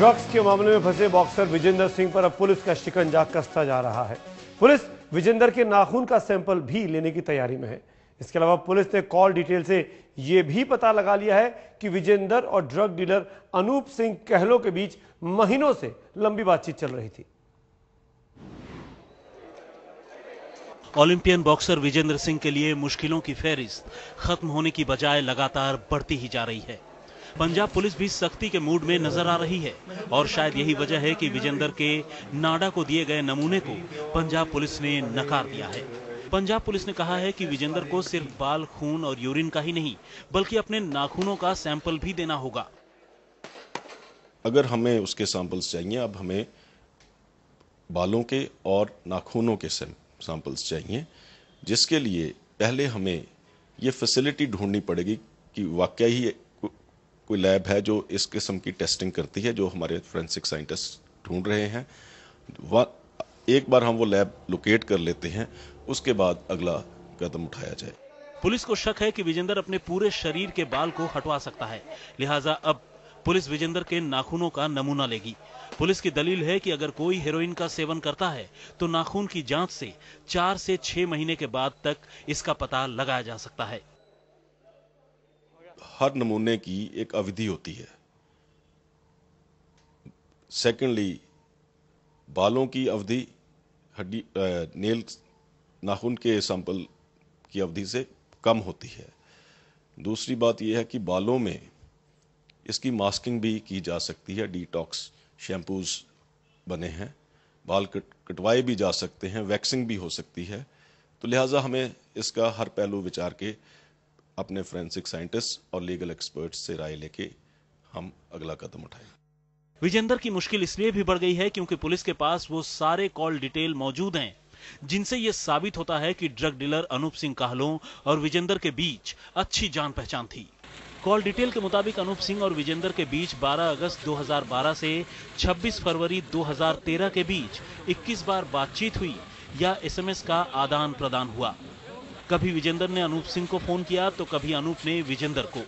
drugs के मामले में फंसे बॉक्सर विजेंदर सिंह पर अब पुलिस का शिकंजा कसता जा रहा है पुलिस विजेंदर के नाखून का सैंपल भी लेने की तैयारी में है इसके अलावा पुलिस ने कॉल डिटेल से यह भी पता लगा लिया है कि विजेंदर और ड्रग डीलर अनूप सिंह कहलो के बीच महीनों से लंबी बातचीत चल रही थी ओलंपियन बॉक्सर विजेंद्र सिंह के लिए मुश्किलों की फेरिस्त खत्म होने की बजाय लगातार बढ़ती ही जा रही है पंजाब पुलिस भी सख्ती के मूड में नजर आ रही है और शायद यही वजह है कि विजेंदर के नाडा को दिए गए नमूने को पंजाब पुलिस ने नकार दिया है पंजाब पुलिस ने कहा है कि विजेंदर को सिर्फ बाल खून और यूरिन का ही नहीं बल्कि अपने नाखूनों का सैंपल भी देना होगा अगर हमें उसके सैंपल्स चाहिए अब हमें बालों के और नाखूनों के सैंपल्स चाहिए जिसके लिए पहले हमें ये फैसिलिटी ढूंढनी पड़ेगी कि वाकई ही कोई लैब है जो इस किस्म की टेस्टिंग करती है जो हमारे फ्रेंसिक साइंटिस्ट ढूंढ रहे हैं वह एक बार हम वो लैब लोकेट कर लेते हैं उसके बाद अगला कदम उठाया जाए पुलिस को शक है कि विजेंदर अपने पूरे शरीर के बाल को हटवा सकता है लिहाजा अब पुलिस विजेंदर के नाखूनों का नमूना लेगी पुलिस की दलील है कि अगर कोई हेरोइन का सेवन करता है तो नाखून की जांच से चार से छह महीने के बाद तक इसका पता लगाया जा सकता है हर नमूने की एक अवधि होती है सेकेंडली बालों की अवधि हड्डी नेल नाखून के सैंपल की अवधि से कम होती है दूसरी बात यह है कि बालों में इसकी मास्किंग भी की जा सकती है डिटॉक्स शैम्पूज बने हैं बाल कट कटवाए भी जा सकते हैं वैक्सिंग भी हो सकती है तो लिहाजा हमें इसका हर पहलू विचार के अपने फ्रेंसिक साइंटिस्ट और लीगल एक्सपर्ट से राय लेके हम अगला कदम उठाएंगे विजेंदर की मुश्किल इसलिए भी बढ़ गई है क्योंकि पुलिस के पास वो सारे कॉल डिटेल मौजूद हैं जिनसे ये साबित होता है कि ड्रग डीलर अनूप सिंह काहलों और विजेंदर के बीच अच्छी जान पहचान थी कॉल डिटेल के मुताबिक अनूप सिंह और विजेंदर के बीच 12 अगस्त 2012 से 26 फरवरी 2013 के बीच 21 बार बातचीत हुई या एसएमएस का आदान प्रदान हुआ कभी विजेंदर ने अनूप सिंह को फोन किया तो कभी अनूप ने विजेंदर को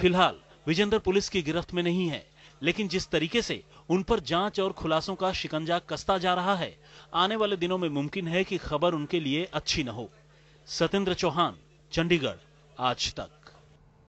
फिलहाल विजेंदर पुलिस की गिरफ्त में नहीं है लेकिन जिस तरीके से उन पर जांच और खुलासों का शिकंजा कसता जा रहा है आने वाले दिनों में मुमकिन है कि खबर उनके लिए अच्छी न हो सत्येंद्र चौहान चंडीगढ़ आज तक